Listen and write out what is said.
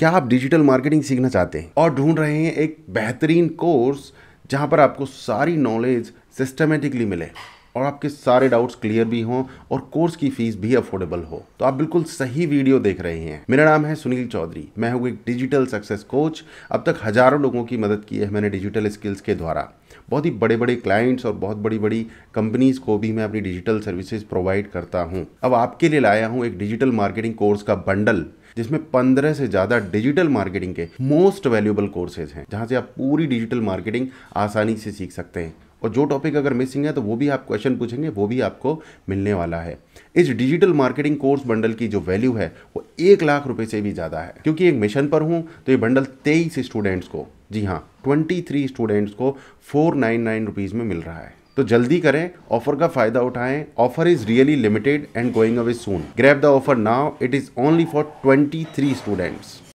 क्या आप digital marketing सीखना चाहते हैं और ढूंढ रहे हैं एक बेहतरीन कोर्स जहां पर आपको सारी नॉलेज सिस्टमेटिकली मिले और आपके सारे डाउट्स क्लियर भी हों और कोर्स की फीस भी अफोर्डेबल हो तो आप बिल्कुल सही वीडियो देख रहे हैं मेरा नाम है सुनील चौधरी मैं हूँ एक डिजिटल सक्सेस कोच अब तक हजारों लोगों की मदद की है मैंने डिजिटल स्किल्स के द्वारा बहुत ही बड़े बड़े क्लाइंट्स और बहुत बड़ी बड़ी कंपनीज को भी मैं अपनी डिजिटल सर्विसेज प्रोवाइड करता हूँ अब आपके लिए लाया हूँ एक डिजिटल मार्केटिंग कोर्स का बंडल जिसमें पंद्रह से ज़्यादा डिजिटल मार्केटिंग के मोस्ट वैल्यूबल कोर्सेज हैं जहां से आप पूरी डिजिटल मार्केटिंग आसानी से सीख सकते हैं और जो टॉपिक अगर मिसिंग है तो वो भी आप क्वेश्चन पूछेंगे वो भी आपको मिलने वाला है इस डिजिटल मार्केटिंग कोर्स बंडल की जो वैल्यू है वो एक लाख रुपए से भी ज़्यादा है क्योंकि एक मिशन पर हूँ तो ये बंडल तेईस स्टूडेंट्स को जी हाँ ट्वेंटी थ्री स्टूडेंट्स को फोर नाइन नाइन रुपीज़ में मिल रहा है तो जल्दी करें ऑफर का फायदा उठाएं offer is really limited and going away soon grab the offer now it is only for 23 students